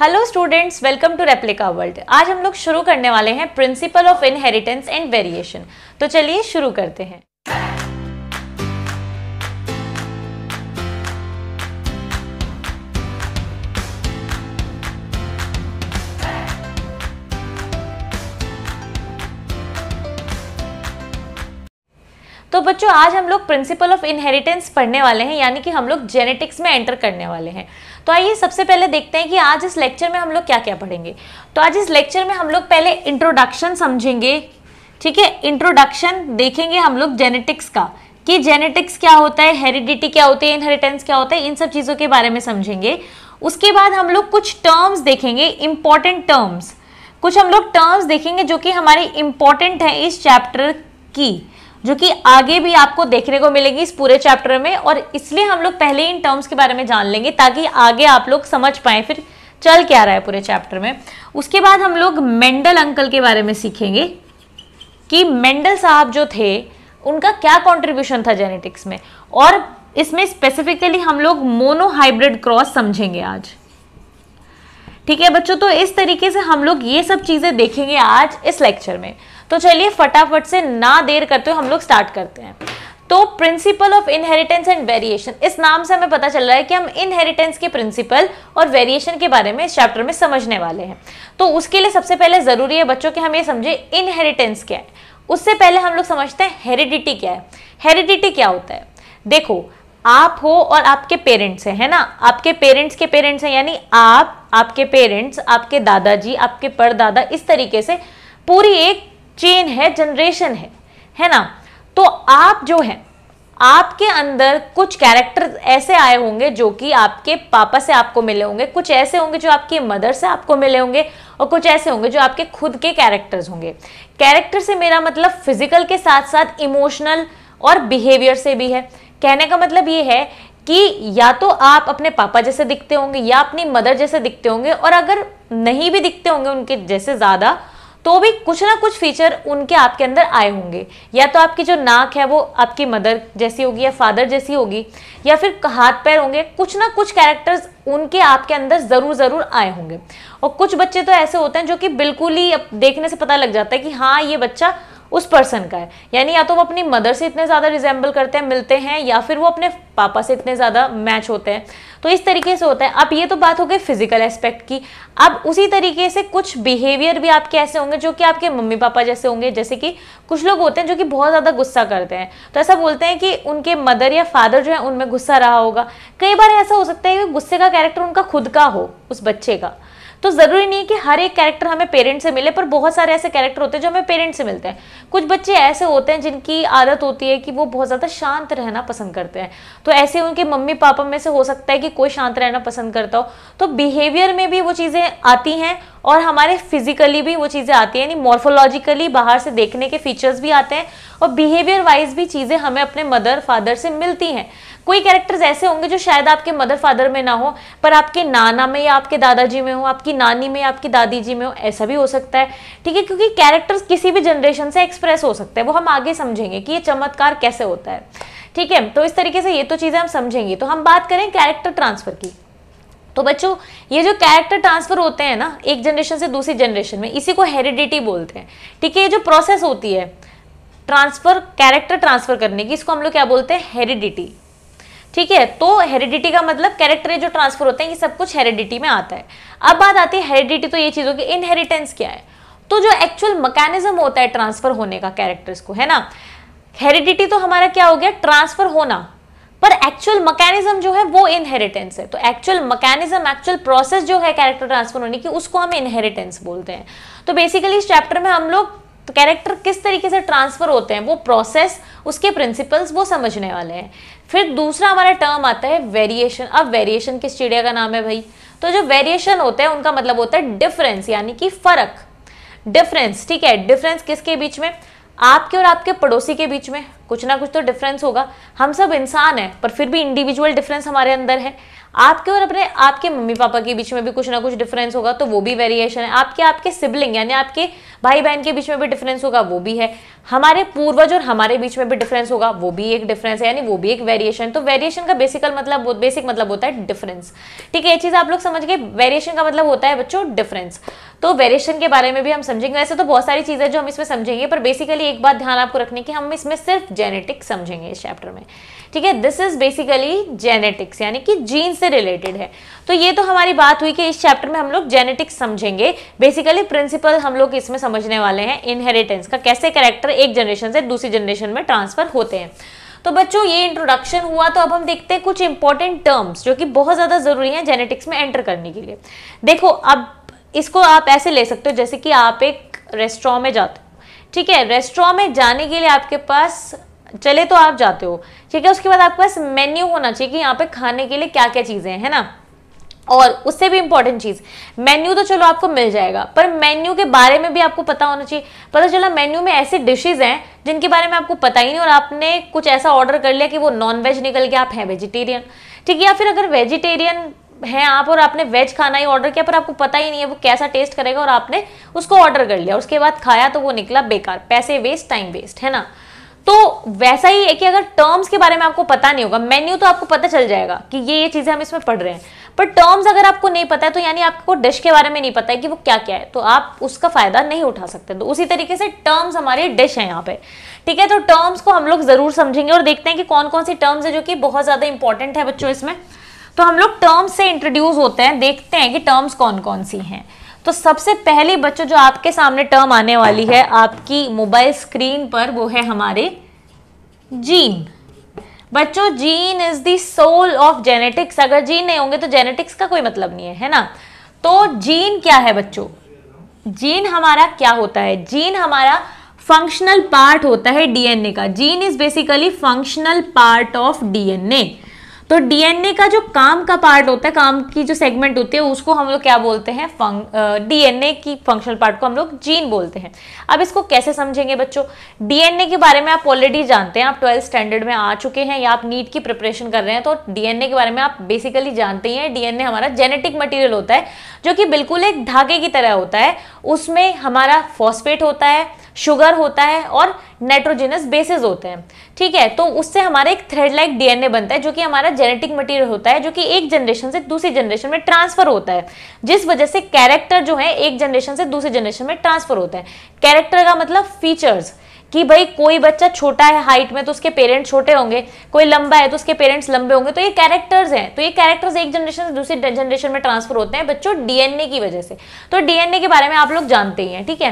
hello students welcome to replica world आज हम लोग शुरू करने वाले हैं principle of inheritance and variation तो चलिए शुरू करते हैं तो बच्चों आज हम लोग प्रिंसिपल ऑफ इनहेरिटेंस पढ़ने वाले हैं यानी कि हम लोग जेनेटिक्स में एंटर करने वाले हैं तो आइए सबसे पहले देखते हैं कि आज इस लेक्चर में हम लोग क्या क्या पढ़ेंगे तो आज इस लेक्चर में हम लोग पहले इंट्रोडक्शन समझेंगे ठीक है इंट्रोडक्शन देखेंगे हम लोग जेनेटिक्स का कि जेनेटिक्स क्या होता है हेरिडिटी क्या होती है इनहेरिटेंस क्या होता है इन सब चीज़ों के बारे में समझेंगे उसके बाद हम लोग कुछ टर्म्स देखेंगे इम्पॉर्टेंट टर्म्स कुछ हम लोग टर्म्स देखेंगे जो कि हमारे इम्पॉर्टेंट हैं इस चैप्टर की जो कि आगे भी आपको देखने को मिलेगी इस पूरे चैप्टर में और इसलिए हम लोग पहले इन टर्म्स के बारे में जान लेंगे ताकि आगे आप लोग समझ पाए फिर चल क्या रहा है पूरे चैप्टर में उसके बाद हम लोग मेंडल अंकल के बारे में सीखेंगे कि मेंडल साहब जो थे उनका क्या कॉन्ट्रीब्यूशन था जेनेटिक्स में और इसमें स्पेसिफिकली हम लोग मोनोहाइब्रिड क्रॉस समझेंगे आज ठीक है बच्चों तो इस तरीके से हम लोग ये सब चीज़ें देखेंगे आज इस लेक्चर में तो चलिए फटाफट से ना देर करते हुए हम लोग स्टार्ट करते हैं तो principle of inheritance and variation इस नाम से हमें पता चल रहा है कि हम इनहेरिटेंस के प्रिंसिपल और वेरिएशन के बारे में इस चैप्टर में समझने वाले हैं तो उसके लिए सबसे पहले ज़रूरी है बच्चों कि हम ये समझें इनहेरिटेंस क्या है उससे पहले हम लोग समझते हैं हेरिडिटी क्या है हेरिडिटी क्या होता है देखो आप हो और आपके पेरेंट्स हैं है ना आपके पेरेंट्स के पेरेंट्स हैं यानी आप आपके पेरेंट्स आपके दादाजी आपके परदादा इस तरीके से पूरी एक चेन है जनरेशन है है ना तो आप जो है आपके अंदर कुछ कैरेक्टर ऐसे आए होंगे जो कि आपके पापा से आपको मिले होंगे कुछ ऐसे होंगे जो आपकी मदर से आपको मिले होंगे और कुछ ऐसे होंगे जो आपके खुद के कैरेक्टर्स होंगे कैरेक्टर से मेरा मतलब फिजिकल के साथ साथ इमोशनल और बिहेवियर से भी है कहने का मतलब ये है कि या तो आप अपने पापा जैसे दिखते होंगे या अपनी मदर जैसे दिखते होंगे और अगर नहीं भी दिखते होंगे उनके जैसे ज़्यादा तो भी कुछ ना कुछ फीचर उनके आपके अंदर आए होंगे या तो आपकी जो नाक है वो आपकी मदर जैसी होगी या फादर जैसी होगी या फिर हाथ पैर होंगे कुछ ना कुछ कैरेक्टर्स उनके आपके अंदर ज़रूर ज़रूर आए होंगे और कुछ बच्चे तो ऐसे होते हैं जो कि बिल्कुल ही देखने से पता लग जाता है कि हाँ ये बच्चा उस पर्सन का है यानी या तो वो अपनी मदर से इतने ज़्यादा रिजेंबल करते हैं मिलते हैं या फिर वो अपने पापा से इतने ज़्यादा मैच होते हैं तो इस तरीके से होता है अब ये तो बात हो गई फिजिकल एस्पेक्ट की अब उसी तरीके से कुछ बिहेवियर भी आपके ऐसे होंगे जो कि आपके मम्मी पापा जैसे होंगे जैसे कि कुछ लोग होते हैं जो कि बहुत ज़्यादा गुस्सा करते हैं तो ऐसा बोलते हैं कि उनके मदर या फादर जो है उनमें गुस्सा रहा होगा कई बार ऐसा हो सकता है कि गुस्से का कैरेक्टर उनका खुद का हो उस बच्चे का तो ज़रूरी नहीं है कि हर एक कैरेक्टर हमें पेरेंट्स से मिले पर बहुत सारे ऐसे कैरेक्टर होते हैं जो हमें पेरेंट्स से मिलते हैं कुछ बच्चे ऐसे होते हैं जिनकी आदत होती है कि वो बहुत ज़्यादा शांत रहना पसंद करते हैं तो ऐसे उनके मम्मी पापा में से हो सकता है कि कोई शांत रहना पसंद करता हो तो बिहेवियर में भी वो चीज़ें आती हैं और हमारे फिजिकली भी वो चीज़ें आती हैं यानी मॉर्फोलॉजिकली बाहर से देखने के फीचर्स भी आते हैं और बिहेवियर वाइज भी चीज़ें हमें अपने मदर फादर से मिलती हैं कोई कैरेक्टर्स ऐसे होंगे जो शायद आपके मदर फादर में ना हो पर आपके नाना में या आपके दादाजी में हो आपकी नानी में या आपकी दादी जी में हो ऐसा भी हो सकता है ठीक है क्योंकि कैरेक्टर्स किसी भी जनरेशन से एक्सप्रेस हो सकता है वो हम आगे समझेंगे कि ये चमत्कार कैसे होता है ठीक है तो इस तरीके से ये तो चीज़ें हम समझेंगे तो हम बात करें कैरेक्टर ट्रांसफर की तो बच्चों ये जो कैरेक्टर ट्रांसफर होते हैं ना एक जनरेशन से दूसरी जनरेशन में इसी को हेरिडिटी बोलते हैं ठीक है ये जो प्रोसेस होती है ट्रांसफर कैरेक्टर ट्रांसफर करने की इसको हम लोग क्या बोलते हैं हेरिडिटी ठीक है तो हेरिडिटी का मतलब कैरेक्टर जो ट्रांसफर होते हैं ये सब कुछ हेरिडिटी में आता है अब बात आती है हेरिडिटी तो ये चीज़ होगी इनहेरिटेंस क्या है तो जो एक्चुअल मकैनिज्म होता है ट्रांसफर होने का कैरेक्टर्स को है ना हेरिडिटी तो हमारा क्या हो गया ट्रांसफर होना पर एक्चुअल मैकेनिज्म जो है वो इनहेरिटेंस है तो एक्चुअल मैकेनिज्म एक्चुअल प्रोसेस जो है कैरेक्टर ट्रांसफर होने की उसको हम इनहेरिटेंस बोलते हैं तो बेसिकली इस चैप्टर में हम लोग तो कैरेक्टर किस तरीके से ट्रांसफर होते हैं वो प्रोसेस उसके प्रिंसिपल्स वो समझने वाले हैं फिर दूसरा हमारा टर्म आता है वेरिएशन अब वेरिएशन किस चिड़िया का नाम है भाई तो जो वेरिएशन होते हैं उनका मतलब होता है डिफरेंस यानी कि फर्क डिफरेंस ठीक है डिफरेंस किसके बीच में आपके और आपके पड़ोसी के बीच में कुछ ना कुछ तो डिफरेंस होगा हम सब इंसान हैं पर फिर भी इंडिविजुअल डिफरेंस हमारे अंदर है आपके और अपने आपके मम्मी पापा के बीच में भी कुछ ना कुछ डिफरेंस होगा तो वो भी वेरिएशन है आपके आपके सिबलिंग यानी आपके भाई बहन के बीच में भी डिफरेंस होगा वो भी है हमारे पूर्वज और हमारे बीच में भी डिफरेंस होगा वो भी एक डिफरेंस है यानी वो भी एक वेरिएशन तो वेरिएशन का बेसिकल मतलब बेसिक मतलब होता है डिफरेंस ठीक है ये चीज़ आप लोग समझ गए वेरिएशन का मतलब होता है बच्चों डिफरेंस तो वेरिएशन के बारे में भी हम समझेंगे वैसे तो बहुत सारी चीज़ें जो हम इसमें समझेंगे पर बेसिकली एक बात ध्यान आपको रखने की हम इसमें सिर्फ जेनेटिक्स समझेंगे इस चैप्टर में ठीक है दिस इज बेसिकली जेनेटिक्स यानी कि जीन से रिलेटेड है तो ये तो हमारी बात हुई कि इस चैप्टर में हम लोग जेनेटिक्स समझेंगे बेसिकली प्रिंसिपल हम लोग इसमें समझने वाले हैं इनहेरिटेंस का कैसे करेक्टर एक जनरेशन से दूसरी जनरेशन में ट्रांसफर होते हैं तो बच्चों ये इंट्रोडक्शन हुआ तो अब हम देखते हैं कुछ इंपॉर्टेंट टर्म्स जो कि बहुत ज़्यादा ज़रूरी हैं जेनेटिक्स में एंटर करने के लिए देखो अब इसको आप ऐसे ले सकते हो जैसे कि आप एक रेस्टोरेंट में जाते हो ठीक है रेस्टोरेंट में जाने के लिए आपके पास चले तो आप जाते हो ठीक है उसके बाद आपके पास मेन्यू होना चाहिए कि यहाँ पे खाने के लिए क्या क्या चीज़ें हैं ना और उससे भी इंपॉर्टेंट चीज़ मेन्यू तो चलो आपको मिल जाएगा पर मेन्यू के बारे में भी आपको पता होना चाहिए पता चला मेन्यू में ऐसी डिशेज हैं जिनके बारे में आपको पता ही नहीं और आपने कुछ ऐसा ऑर्डर कर लिया कि वो नॉन वेज निकल गया आप हैं वेजिटेरियन ठीक है या फिर अगर वेजिटेरियन हैं आप और आपने वेज खाना ही ऑर्डर किया पर आपको पता ही नहीं है वो कैसा टेस्ट करेगा और आपने उसको ऑर्डर कर लिया उसके बाद खाया तो वो निकला बेकार पैसे वेस्ट टाइम वेस्ट है ना तो वैसा ही है कि अगर टर्म्स के बारे में आपको पता नहीं होगा मेन्यू तो आपको पता चल जाएगा कि ये ये चीज़ें हम इसमें पढ़ रहे हैं पर टर्म्स अगर आपको नहीं पता है तो यानी आपको डिश के बारे में नहीं पता है कि वो क्या क्या है तो आप उसका फ़ायदा नहीं उठा सकते तो उसी तरीके से टर्म्स हमारे डिश हैं यहाँ पे ठीक है तो टर्म्स को हम लोग ज़रूर समझेंगे और देखते हैं कि कौन कौन सी टर्म्स है जो कि बहुत ज़्यादा इंपॉर्टेंट है बच्चों इसमें तो हम लोग टर्म्स से इंट्रोड्यूस होते हैं देखते हैं कि टर्म्स कौन कौन सी हैं तो सबसे पहली बच्चों जो आपके सामने टर्म आने वाली है आपकी मोबाइल स्क्रीन पर वो है हमारे जीन बच्चों gene is the soul of genetics अगर जीन नहीं होंगे तो जेनेटिक्स का कोई मतलब नहीं है है ना तो जीन क्या है बच्चों जीन हमारा क्या होता है जीन हमारा फंक्शनल पार्ट होता है डीएनए का gene is basically functional part of DNA तो डीएनए का जो काम का पार्ट होता है काम की जो सेगमेंट होती है उसको हम लोग क्या बोलते हैं डीएनए की फंक्शनल पार्ट को हम लोग जीन बोलते हैं अब इसको कैसे समझेंगे बच्चों डीएनए के बारे में आप ऑलरेडी जानते हैं आप ट्वेल्थ स्टैंडर्ड में आ चुके हैं या आप नीट की प्रिपरेशन कर रहे हैं तो डीएनए के बारे में आप बेसिकली जानते ही हैं डीएनए हमारा जेनेटिक मटीरियल होता है जो कि बिल्कुल एक धागे की तरह होता है उसमें हमारा फॉस्फेट होता है शुगर होता है और नाइट्रोजिनस बेसिस होते हैं ठीक है तो उससे हमारा एक थ्रेड लाइक डीएनए बनता है जो कि हमारा जेनेटिक मटेरियल होता है जो कि एक जनरेशन से दूसरी जनरेशन में ट्रांसफर होता है जिस वजह से कैरेक्टर जो है एक जनरेशन से दूसरी जनरेशन में ट्रांसफर होता है कैरेक्टर का मतलब फीचर्स कि भाई कोई बच्चा छोटा है हाइट में तो उसके पेरेंट्स छोटे होंगे कोई लंबा है तो उसके पेरेंट्स लंबे होंगे तो ये कैरेक्टर्स हैं तो ये कैरेक्टर्स एक जनरेशन से दूसरी जनरेशन में ट्रांसफर होते हैं बच्चों डीएनए की वजह से तो डीएनए के बारे में आप लोग जानते ही हैं ठीक है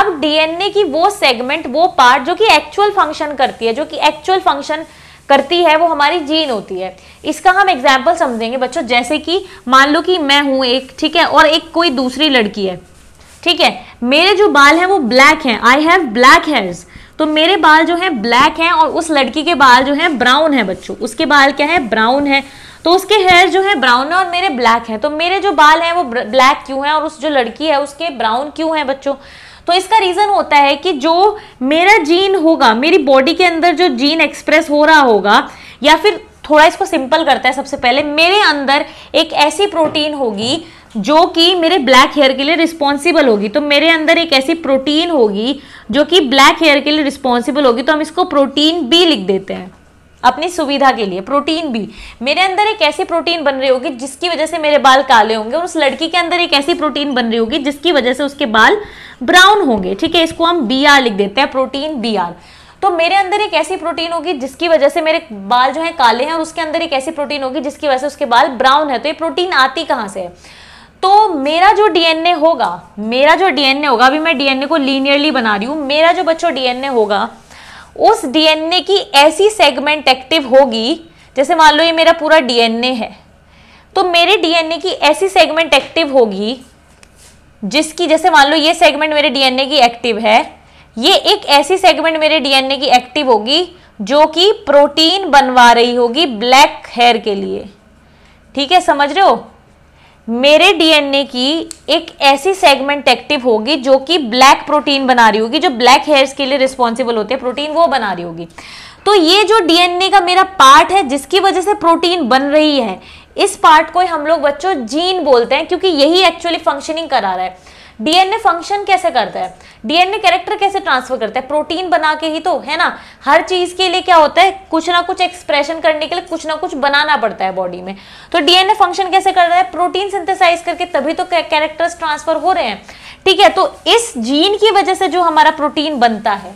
अब डीएनए की वो सेगमेंट वो पार्ट जो कि एक्चुअल फंक्शन करती है जो कि एक्चुअल फंक्शन करती है वो हमारी जीन होती है इसका हम एग्जाम्पल समझेंगे बच्चों जैसे कि मान लो कि मैं हूँ एक ठीक है और एक कोई दूसरी लड़की है ठीक है मेरे जो बाल हैं वो ब्लैक हैं आई हैव ब्लैक हेयर्स तो मेरे बाल जो हैं ब्लैक हैं और उस लड़की के बाल जो हैं ब्राउन है बच्चों उसके बाल क्या है ब्राउन है तो उसके हेयर जो है ब्राउन है और मेरे ब्लैक है तो मेरे जो बाल हैं वो ब्लैक क्यों हैं और उस जो लड़की है उसके ब्राउन क्यों है बच्चों तो इसका रीज़न होता है कि जो मेरा जीन होगा मेरी बॉडी के अंदर जो जीन एक्सप्रेस हो रहा होगा या फिर थोड़ा इसको सिंपल करता है सबसे पहले मेरे अंदर एक ऐसी प्रोटीन होगी जो कि मेरे ब्लैक हेयर के लिए रिस्पॉन्सिबल होगी तो मेरे अंदर एक ऐसी प्रोटीन होगी जो कि ब्लैक हेयर के लिए रिस्पॉन्सिबल होगी तो हम इसको प्रोटीन बी लिख देते हैं अपनी सुविधा के लिए प्रोटीन बी मेरे अंदर एक ऐसी प्रोटीन बन रही होगी जिसकी वजह से मेरे बाल काले होंगे और उस लड़की के अंदर एक ऐसी प्रोटीन बन रही होगी जिसकी वजह से उसके बाल ब्राउन होंगे ठीक है इसको हम बी लिख देते हैं प्रोटीन बी तो मेरे अंदर एक ऐसी प्रोटीन होगी जिसकी वजह से मेरे बाल जो है काले हैं और उसके अंदर एक ऐसी प्रोटीन होगी जिसकी वजह से उसके बाल ब्राउन है तो ये प्रोटीन आती कहाँ से है तो मेरा जो डीएनए होगा मेरा जो डीएनए होगा अभी मैं डीएनए को लीनियरली बना रही हूँ मेरा जो बच्चों डीएनए होगा उस डीएनए की ऐसी सेगमेंट एक्टिव होगी जैसे मान लो ये मेरा पूरा डीएनए है तो मेरे डीएनए की ऐसी सेगमेंट एक्टिव होगी जिसकी जैसे मान लो ये सेगमेंट मेरे डीएनए की एक्टिव है ये एक ऐसी सेगमेंट मेरे डीएनए की एक्टिव होगी जो कि प्रोटीन बनवा रही होगी ब्लैक हेयर के लिए ठीक है समझ रहे हो मेरे डीएनए की एक ऐसी सेगमेंट एक्टिव होगी जो कि ब्लैक प्रोटीन बना रही होगी जो ब्लैक हेयर्स के लिए रिस्पॉन्सिबल होते हैं प्रोटीन वो बना रही होगी तो ये जो डीएनए का मेरा पार्ट है जिसकी वजह से प्रोटीन बन रही है इस पार्ट को हम लोग बच्चों जीन बोलते हैं क्योंकि यही एक्चुअली फंक्शनिंग करा रहा है डीएनए फंक्शन कैसे करता है डीएनए कैरेक्टर कैसे ट्रांसफर करता है प्रोटीन बना के ही तो है ना हर चीज के लिए क्या होता है कुछ ना कुछ एक्सप्रेशन करने के लिए कुछ ना कुछ बनाना पड़ता है बॉडी में तो डीएनए फंक्शन कैसे कर रहा है प्रोटीन सिंथेसाइज करके तभी तो कैरेक्टर्स ट्रांसफर हो रहे हैं ठीक है तो इस जीन की वजह से जो हमारा प्रोटीन बनता है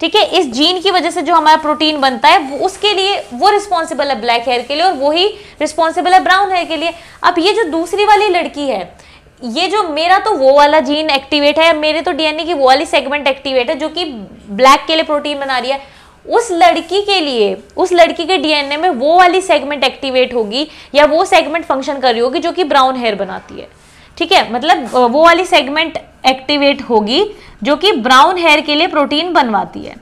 ठीक है इस जीन की वजह से जो हमारा प्रोटीन बनता है वो उसके लिए वो रिस्पॉन्सिबल है ब्लैक हेयर के लिए और वही रिस्पॉन्सिबल है ब्राउन हेयर के लिए अब ये जो दूसरी वाली लड़की है ये जो मेरा तो वो वाला जीन एक्टिवेट है मेरे तो डीएनए की वो वाली सेगमेंट एक्टिवेट है जो कि ब्लैक के लिए प्रोटीन बना रही है उस लड़की के लिए उस लड़की के डीएनए में वो वाली सेगमेंट एक्टिवेट होगी या वो सेगमेंट फंक्शन कर रही होगी जो कि ब्राउन हेयर बनाती है ठीक है मतलब वो वाली सेगमेंट एक्टिवेट होगी जो कि ब्राउन हेयर के लिए प्रोटीन बनवाती है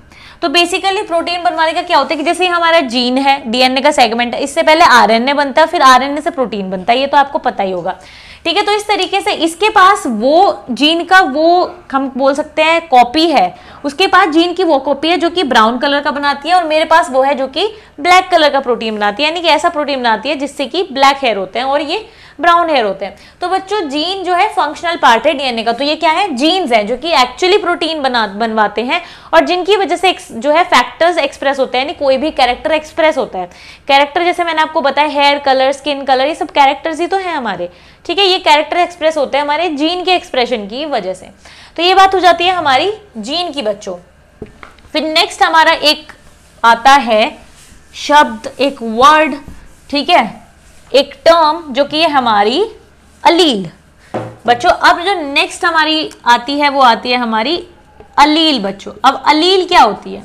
तो बेसिकली प्रोटीन बनवाने का क्या होता है कि जैसे हमारा जीन है डीएनए का सेगमेंट है इससे पहले आरएनए बनता है फिर आरएनए से प्रोटीन बनता है ये तो आपको पता ही होगा ठीक है तो इस तरीके से इसके पास वो जीन का वो हम बोल सकते हैं कॉपी है उसके पास जीन की वो कॉपी है जो कि ब्राउन कलर का बनाती है और मेरे पास वो है जो कि ब्लैक कलर का प्रोटीन बनाती है यानी कि ऐसा प्रोटीन बनाती है जिससे कि ब्लैक हेयर होते हैं और ये ब्राउन हेयर होते हैं तो बच्चों जीन जो है फंक्शनल पार्ट है डीएनए का तो ये क्या है जीन्स है जो कि एक्चुअली प्रोटीन बना बनवाते हैं और जिनकी वजह से जो है फैक्टर्स एक्सप्रेस होते हैं यानी कोई भी कैरेक्टर एक्सप्रेस होता है कैरेक्टर जैसे मैंने आपको बताया हेयर कलर स्किन कलर ये सब कैरेक्टर्स ही तो हैं हमारे ठीक है ये कैरेक्टर एक्सप्रेस होते हैं हमारे जीन के एक्सप्रेशन की वजह से तो ये बात हो जाती है हमारी जीन की बच्चों फिर नेक्स्ट हमारा एक आता है शब्द एक वर्ड ठीक है एक टर्म जो कि है हमारी अलील बच्चों अब जो नेक्स्ट हमारी आती है वो आती है हमारी अलील बच्चों अब अलील क्या होती है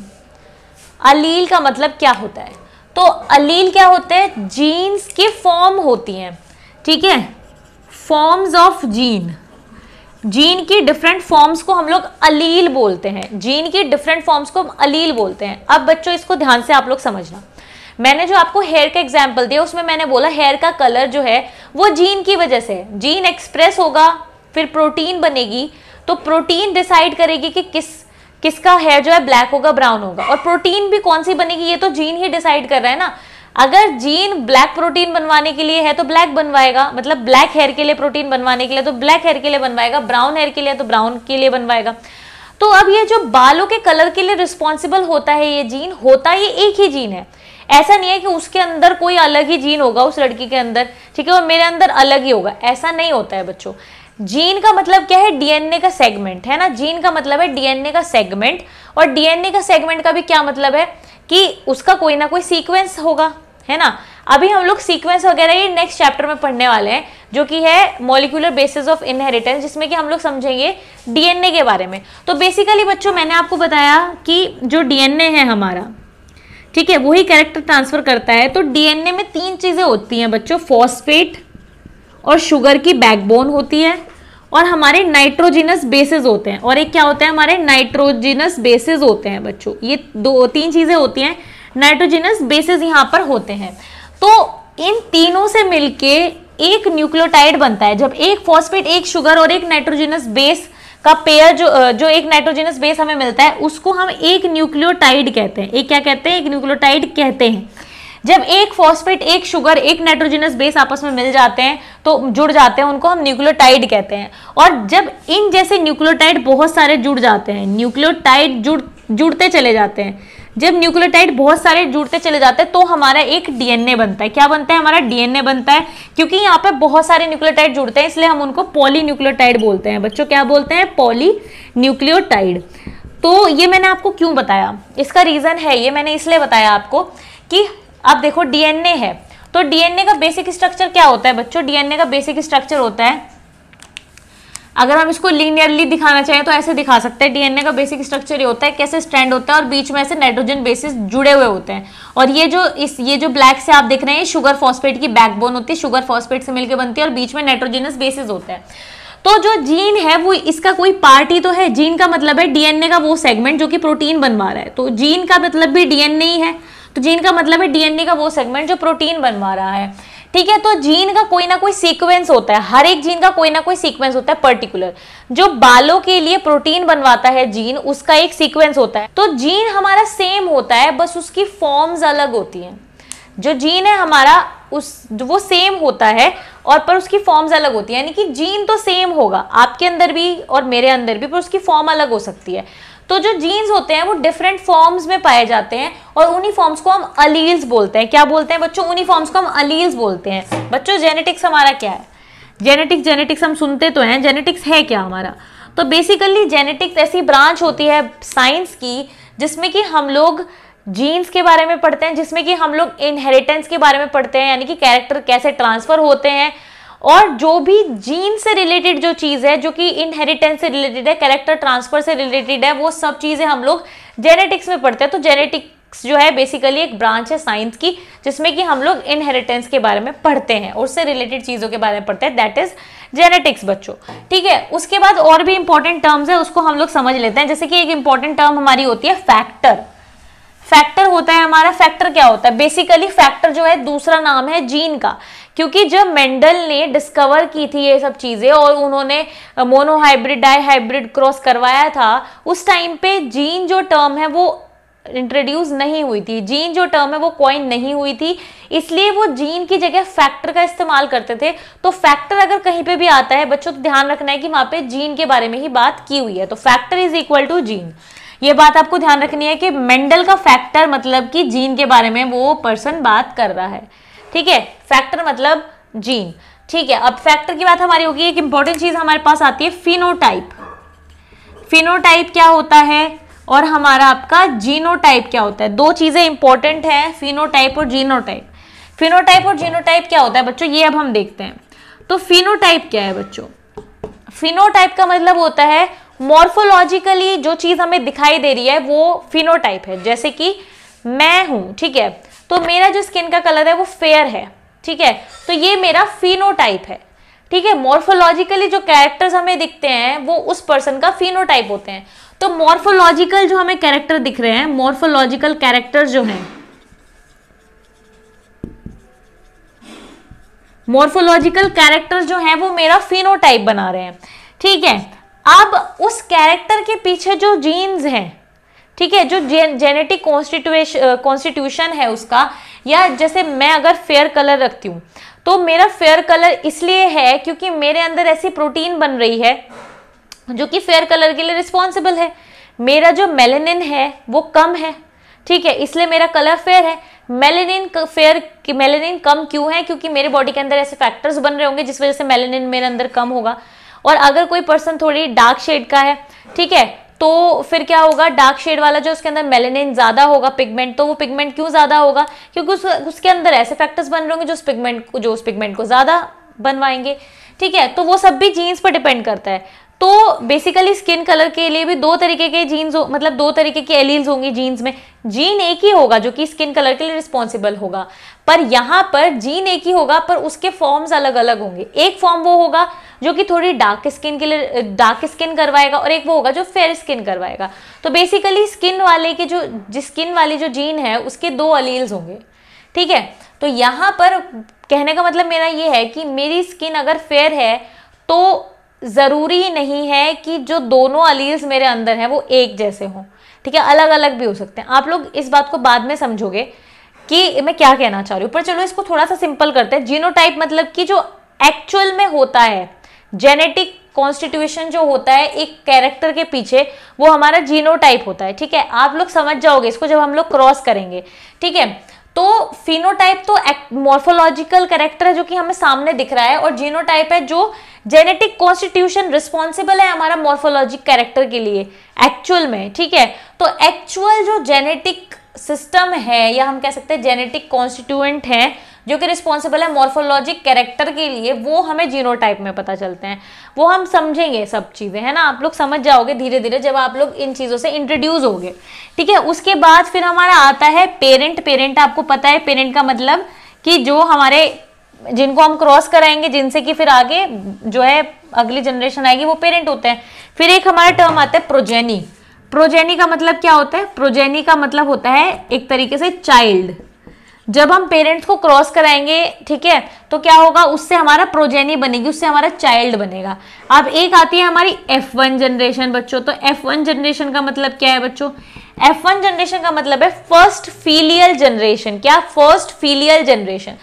अलील का मतलब क्या होता है तो अलील क्या होते हैं जीन्स की फॉर्म होती हैं ठीक है फॉर्म्स ऑफ जीन जीन की डिफरेंट फॉर्म्स को हम लोग अलील बोलते हैं जीन की डिफरेंट फॉर्म्स को हम अलील बोलते हैं अब बच्चों इसको ध्यान से आप लोग समझना मैंने जो आपको हेयर का एग्जाम्पल दिया उसमें मैंने बोला हेयर का कलर जो है वो जीन की वजह से जीन एक्सप्रेस होगा फिर प्रोटीन बनेगी तो प्रोटीन डिसाइड करेगी कि किस किसका हेयर जो है ब्लैक होगा ब्राउन होगा और प्रोटीन भी कौन सी बनेगी ये तो जीन ही डिसाइड कर रहा है ना अगर जीन ब्लैक प्रोटीन बनवाने के लिए है तो ब्लैक बनवाएगा मतलब ब्लैक हेयर के लिए प्रोटीन बनवाने के लिए तो ब्लैक हेयर के लिए बनवाएगा ब्राउन हेयर के लिए तो ब्राउन के लिए बनवाएगा तो अब ये जो बालों के कलर के लिए रिस्पॉन्सिबल होता है ये जीन होता ये एक ही जीन है ऐसा नहीं है कि उसके अंदर कोई अलग ही जीन होगा उस लड़की के अंदर ठीक है और मेरे अंदर अलग ही होगा ऐसा नहीं होता है बच्चों जीन का मतलब क्या है डीएनए का सेगमेंट है ना जीन का मतलब है डीएनए का सेगमेंट और डीएनए का सेगमेंट का भी क्या मतलब है कि उसका कोई ना कोई सीक्वेंस होगा है ना अभी हम लोग सीक्वेंस वगैरह ये नेक्स्ट चैप्टर में पढ़ने वाले हैं जो कि है मॉलिकुलर बेसिस ऑफ इनहेरिटेंस जिसमें कि हम लोग समझेंगे डीएनए के बारे में तो बेसिकली बच्चों मैंने आपको बताया कि जो डीएनए है हमारा ठीक है वही कैरेक्टर ट्रांसफर करता है तो डीएनए में तीन चीज़ें होती हैं बच्चों फॉस्फेट और शुगर की बैकबोन होती है और हमारे नाइट्रोजिनस बेसिस होते हैं और एक क्या होता है हमारे नाइट्रोजिनस बेसिस होते हैं बच्चों ये दो तीन चीज़ें होती हैं नाइट्रोजिनस बेसिस यहाँ पर होते हैं तो इन तीनों से मिलके एक न्यूक्लियोटाइड बनता है जब एक फॉस्फेट एक शुगर और एक नाइट्रोजिनस बेस का पेयर जो जो एक नाइट्रोजनस बेस हमें मिलता है उसको हम एक न्यूक्लियोटाइड कहते हैं एक क्या कहते हैं एक न्यूक्लियोटाइड कहते हैं जब एक फॉस्फेट एक शुगर एक नाइट्रोजनस बेस आपस में मिल जाते हैं तो जुड़ जाते हैं उनको हम न्यूक्लियोटाइड कहते हैं और जब इन जैसे न्यूक्लियोटाइड बहुत सारे जुड़ जाते हैं न्यूक्लियोटाइड जुड़ जुड़ते चले जाते हैं जब न्यूक्लियोटाइड बहुत सारे जुड़ते चले जाते हैं तो हमारा एक डीएनए बनता है क्या बनता है हमारा डीएनए बनता है क्योंकि यहाँ पे बहुत सारे न्यूक्लियोटाइड जुड़ते हैं इसलिए हम उनको पॉली न्यूक्लियोटाइड बोलते हैं बच्चों क्या बोलते हैं पॉली न्यूक्लियोटाइड तो ये मैंने आपको क्यों बताया इसका रीज़न है ये मैंने इसलिए बताया आपको कि आप देखो डीएनए है तो डीएनए का बेसिक स्ट्रक्चर क्या होता है बच्चों डीएनए का बेसिक स्ट्रक्चर होता है अगर हम इसको लीनियरली दिखाना चाहें तो ऐसे दिखा सकते हैं डीएनए का बेसिक स्ट्रक्चर ये होता है कैसे स्ट्रैंड होता है और बीच में ऐसे नाइट्रोजन बेसिस जुड़े हुए होते हैं और ये जो इस ये जो ब्लैक से आप देख रहे हैं शुगर फॉस्फेट की बैकबोन होती है शुगर फॉस्फेट से मिलकर बनती है और बीच में नाइट्रोजनस बेसिस होता है तो जो जीन है वो इसका कोई पार्ट ही तो है जीन का मतलब है डीएनए का वो सेगमेंट जो कि प्रोटीन बनवा रहा है तो जीन का मतलब भी डीएनए ही है तो जीन का मतलब है डीएनए का वो सेगमेंट जो प्रोटीन बनवा रहा है ठीक है तो जीन का कोई ना कोई सीक्वेंस होता है हर एक जीन का कोई ना कोई सीक्वेंस होता है पर्टिकुलर जो बालों के लिए प्रोटीन बनवाता है जीन उसका एक सीक्वेंस होता है तो जीन हमारा सेम होता है बस उसकी फॉर्म्स अलग होती हैं जो जीन है हमारा उस वो सेम होता है और पर उसकी फॉर्म्स अलग होती है यानी कि जीन तो सेम होगा आपके अंदर भी और मेरे अंदर भी पर उसकी फॉर्म अलग हो सकती है तो जो जीन्स होते हैं वो डिफरेंट फॉर्म्स में पाए जाते हैं और उन्हीं फॉर्म्स को हम अलील्स बोलते हैं क्या बोलते हैं बच्चों उन्हीं फॉर्म्स को हम अलील्स बोलते हैं बच्चों जेनेटिक्स हमारा क्या है जेनेटिक्स जेनेटिक्स हम सुनते तो हैं जेनेटिक्स है क्या हमारा तो बेसिकली जेनेटिक्स ऐसी ब्रांच होती है साइंस की जिसमें कि हम लोग जीन्स के बारे में पढ़ते हैं जिसमें कि हम लोग इनहेरिटेंस के बारे में पढ़ते हैं यानी कि कैरेक्टर कैसे ट्रांसफ़र होते हैं और जो भी जीन से रिलेटेड जो चीज़ है जो कि इनहेरिटेंस से रिलेटेड है कैरेक्टर ट्रांसफर से रिलेटेड है वो सब चीज़ें हम लोग जेनेटिक्स में पढ़ते हैं तो जेनेटिक्स जो है बेसिकली एक ब्रांच है साइंस की जिसमें कि हम लोग इनहेरिटेंस के बारे में पढ़ते हैं उससे रिलेटेड चीज़ों के बारे में पढ़ते हैं दैट इज़ जेनेटिक्स बच्चों ठीक है उसके बाद और भी इंपॉर्टेंट टर्म्स है उसको हम लोग समझ लेते हैं जैसे कि एक इंपॉर्टेंट टर्म हमारी होती है फैक्टर फैक्टर होता है हमारा फैक्टर क्या होता है बेसिकली फैक्टर जो है दूसरा नाम है जीन का क्योंकि जब मेंडल ने डिस्कवर की थी ये सब चीज़ें और उन्होंने monohybrid dihybrid dihybrid cross करवाया था उस टाइम पे जीन जो टर्म है वो इंट्रोड्यूस नहीं हुई थी जीन जो टर्म है वो कॉइन नहीं हुई थी इसलिए वो जीन की जगह फैक्टर का इस्तेमाल करते थे तो फैक्टर अगर कहीं पे भी आता है बच्चों तो ध्यान रखना है कि वहां पे जीन के बारे में ही बात की हुई है तो factor is equal to gene ये बात आपको ध्यान रखनी है कि मेंडल का फैक्टर मतलब कि जीन के बारे में वो पर्सन बात कर रहा है ठीक है फैक्टर मतलब जीन ठीक है अब फैक्टर की बात हमारी होगी एक इंपॉर्टेंट चीज हमारे पास आती है फिनोटाइप फिनोटाइप क्या होता है और हमारा आपका जीनोटाइप क्या होता है दो चीजें इंपॉर्टेंट हैं फिनोटाइप और जीनोटाइप फिनोटाइप और जीनोटाइप क्या होता है बच्चों ये अब हम देखते हैं तो फिनोटाइप क्या है बच्चों फिनोटाइप का मतलब होता है मॉर्फोलॉजिकली जो चीज हमें दिखाई दे रही है वो फिनोटाइप है जैसे कि मैं हूं ठीक है तो मेरा जो स्किन का कलर है वो फेयर है ठीक है तो ये मेरा फिनोटाइप है ठीक है मॉर्फोलॉजिकली जो कैरेक्टर्स हमें दिखते हैं वो उस पर्सन का फिनोटाइप होते हैं तो मॉर्फोलॉजिकल जो हमें कैरेक्टर दिख रहे हैं मॉर्फोलॉजिकल कैरेक्टर्स जो हैं मॉर्फोलॉजिकल कैरेक्टर्स जो हैं वो मेरा फिनोटाइप बना रहे हैं ठीक है अब उस कैरेक्टर के पीछे जो जीन्स हैं ठीक है जो जे, जेनेटिक कॉन्स्टिट्यूशन है उसका या जैसे मैं अगर फेयर कलर रखती हूँ तो मेरा फेयर कलर इसलिए है क्योंकि मेरे अंदर ऐसी प्रोटीन बन रही है जो कि फेयर कलर के लिए रिस्पॉन्सिबल है मेरा जो मेलेनिन है वो कम है ठीक है इसलिए मेरा कलर फेयर है मेलेनिन फेयर मेलेनिन कम क्यों है क्योंकि मेरे बॉडी के अंदर ऐसे फैक्टर्स बन रहे होंगे जिस वजह से मेलेनिन मेरे अंदर कम होगा और अगर कोई पर्सन थोड़ी डार्क शेड का है ठीक है तो फिर क्या होगा डार्क शेड वाला जो उसके अंदर मेलेनिन ज़्यादा होगा पिगमेंट तो वो पिगमेंट क्यों ज़्यादा होगा क्योंकि उस उसके अंदर ऐसे फैक्टर्स बन रहे होंगे जो उस पिगमेंट को जो उस पिगमेंट को ज़्यादा बनवाएंगे ठीक है तो वो सब भी जीन्स पर डिपेंड करता है तो बेसिकली स्किन कलर के लिए भी दो तरीके के जीन्स मतलब दो तरीके के एलील्स होंगी जीन्स में जीन एक ही होगा जो कि स्किन कलर के लिए रिस्पॉन्सिबल होगा पर यहाँ पर जीन एक ही होगा पर उसके फॉर्म्स अलग अलग होंगे एक फॉर्म वो होगा जो कि थोड़ी डार्क स्किन के लिए डार्क स्किन करवाएगा और एक वो होगा जो फेयर स्किन करवाएगा तो बेसिकली स्किन वाले के जो जिस स्किन वाली जो जीन है उसके दो अलील्स होंगे ठीक है तो यहाँ पर कहने का मतलब मेरा ये है कि मेरी स्किन अगर फेयर है तो ज़रूरी नहीं है कि जो दोनों अलील्स मेरे अंदर हैं वो एक जैसे हों ठीक है अलग अलग भी हो सकते हैं आप लोग इस बात को बाद में समझोगे कि मैं क्या कहना चाह रही हूँ पर चलो इसको थोड़ा सा सिंपल करते हैं जीनोटाइप मतलब कि जो एक्चुअल में होता है जेनेटिक कॉन्स्टिट्यूशन जो होता है एक कैरेक्टर के पीछे वो हमारा जीनोटाइप होता है ठीक है आप लोग समझ जाओगे इसको जब हम लोग क्रॉस करेंगे ठीक है तो फिनोटाइप तो मॉर्फोलॉजिकल करेक्टर है जो कि हमें सामने दिख रहा है और जीनोटाइप है जो जेनेटिक कॉन्स्टिट्यूशन रिस्पॉन्सिबल है हमारा मॉर्फोलॉजिक कैरेक्टर के लिए एक्चुअल में ठीक है तो एक्चुअल जो जेनेटिक सिस्टम है या हम कह सकते हैं जेनेटिक कॉन्स्टिट्यूएंट है जो कि रिस्पॉन्सिबल है मॉर्फोलॉजिक कैरेक्टर के लिए वो हमें जीनोटाइप में पता चलते हैं वो हम समझेंगे सब चीज़ें है ना आप लोग समझ जाओगे धीरे धीरे जब आप लोग इन चीज़ों से इंट्रोड्यूस होगे ठीक है उसके बाद फिर हमारा आता है पेरेंट पेरेंट आपको पता है पेरेंट का मतलब कि जो हमारे जिनको हम क्रॉस कराएंगे जिनसे कि फिर आगे जो है अगली जनरेशन आएगी वो पेरेंट होते हैं फिर एक हमारा टर्म आता है प्रोजेनी प्रोजेनी का मतलब क्या होता है प्रोजेनी का मतलब होता है एक तरीके से चाइल्ड जब हम पेरेंट्स को क्रॉस कराएंगे ठीक है तो क्या होगा उससे हमारा प्रोजेनी बनेगी उससे हमारा चाइल्ड बनेगा अब एक आती है हमारी एफ वन जनरेशन बच्चों तो एफ वन जनरेशन का मतलब क्या है बच्चों एफ वन जनरेशन का मतलब है फर्स्ट फीलियल जनरेशन क्या first filial generation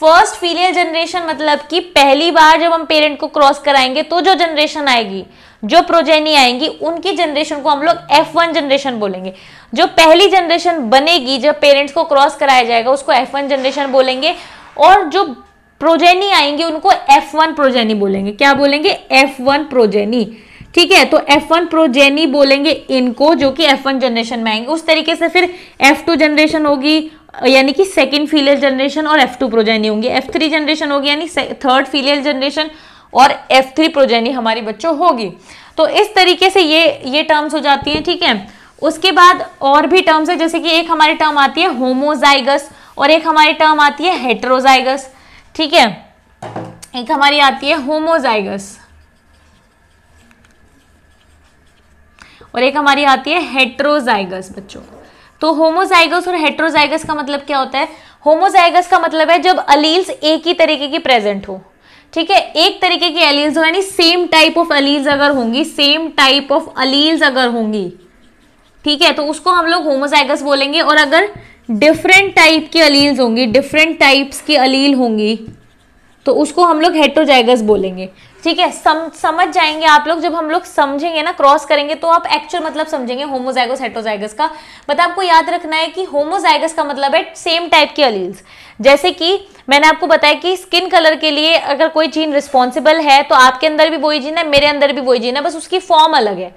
first filial generation मतलब कि पहली बार जब हम पेरेंट को क्रॉस कराएंगे तो जो जनरेशन आएगी जो प्रोजेनी आएंगी उनकी जनरेशन को हम लोग एफ वन जनरेशन बोलेंगे जो पहली जनरेशन बनेगी जब पेरेंट्स को क्रॉस कराया जाएगा उसको एफ वन जनरेशन बोलेंगे और जो प्रोजेनी आएंगे उनको एफ वन प्रोजेनी बोलेंगे क्या बोलेंगे एफ वन प्रोजेनी ठीक है तो F1 प्रोजेनी बोलेंगे इनको जो कि F1 जनरेशन में आएंगे उस तरीके से फिर F2 जनरेशन होगी यानी कि सेकेंड फीलियल जनरेशन और एफ टू प्रोजेनी होंगी एफ थ्री जनरेशन होगी यानी थर्ड फीलियल जनरेशन और एफ थ्री प्रोजेनी हमारी बच्चों होगी तो इस तरीके से ये ये टर्म्स हो जाती हैं ठीक है उसके बाद और भी टर्म्स है जैसे कि एक हमारी टर्म आती है होमोजाइगस और एक हमारी टर्म आती है हेट्रोजाइगस ठीक है एक हमारी आती है होमोजाइगस और एक हमारी आती है हेट्रोजाइगस बच्चों तो होमोजाइगस और हेट्रोजाइगस का मतलब क्या होता है होमोजाइगस का मतलब है जब अलील्स एक ही तरीके की प्रेजेंट हो ठीक है एक तरीके की अलील्स हो यानी सेम टाइप ऑफ अलील्स अगर होंगी सेम टाइप ऑफ अलील्स अगर होंगी ठीक है तो उसको हम लोग होमोजाइगस बोलेंगे और अगर डिफरेंट टाइप की अलील्स होंगी डिफरेंट टाइप्स की अलील होंगी तो उसको हम लोग हेट्रोजाइगस बोलेंगे ठीक है सम, समझ जाएंगे आप लोग जब हम लोग समझेंगे ना क्रॉस करेंगे तो आप एक्चुअल मतलब समझेंगे होमोजाइगस हेटोजाइगस का बट आपको याद रखना है कि होमोजाइगस का मतलब है सेम टाइप के अलील्स जैसे कि मैंने आपको बताया कि स्किन कलर के लिए अगर कोई जीन रिस्पॉन्सिबल है तो आपके अंदर भी वही जीन है मेरे अंदर भी वही जीन है बस उसकी फॉर्म अलग है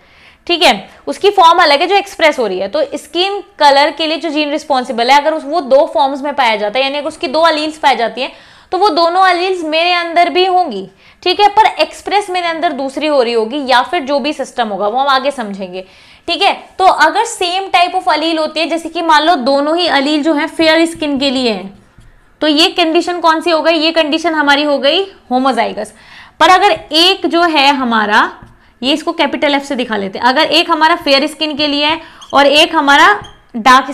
ठीक है उसकी फॉर्म अलग है जो एक्सप्रेस हो रही है तो स्किन कलर के लिए जो जीन रिस्पॉन्सिबल है अगर वो दो फॉर्म्स में पाया जाता है यानी अगर उसकी दो अलील्स पाई जाती है तो वो दोनों एलील्स मेरे अंदर भी होंगी ठीक है पर एक्सप्रेस मेरे अंदर दूसरी हो रही होगी या फिर जो भी सिस्टम होगा वो हम आगे समझेंगे ठीक है तो अगर सेम टाइप ऑफ अलील होती है जैसे कि मान लो दोनों ही अलील जो है फेयर स्किन के लिए हैं तो ये कंडीशन कौन सी हो गई ये कंडीशन हमारी हो गई होमोजाइगस पर अगर एक जो है हमारा ये इसको कैपिटल एफ से दिखा लेते हैं अगर एक हमारा फेयर स्किन के लिए है और एक हमारा डार्क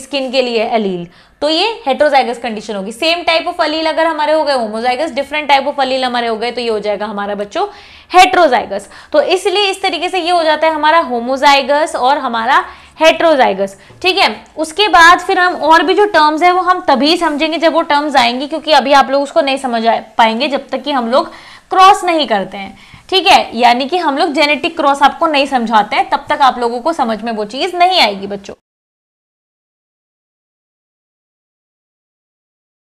स्किन के लिए अलील तो ये हेट्रोजाइगस कंडीशन होगी सेम टाइप ऑफ अलील अगर हमारे हो गए homozygous different type of allele हमारे हो गए तो ये हो जाएगा हमारा बच्चों हेट्रोजाइगस तो इसलिए इस तरीके से ये हो जाता है हमारा होमोजाइगस और हमारा हेट्रोजाइगस ठीक है उसके बाद फिर हम और भी जो टर्म्स है वो हम तभी समझेंगे जब वो टर्म्स आएंगी क्योंकि अभी आप लोग उसको नहीं समझ पाएंगे जब तक कि हम लोग क्रॉस नहीं करते हैं ठीक है यानी कि हम लोग जेनेटिक क्रॉस आपको नहीं समझाते हैं तब तक आप लोगों को समझ में वो चीज़ नहीं आएगी बच्चों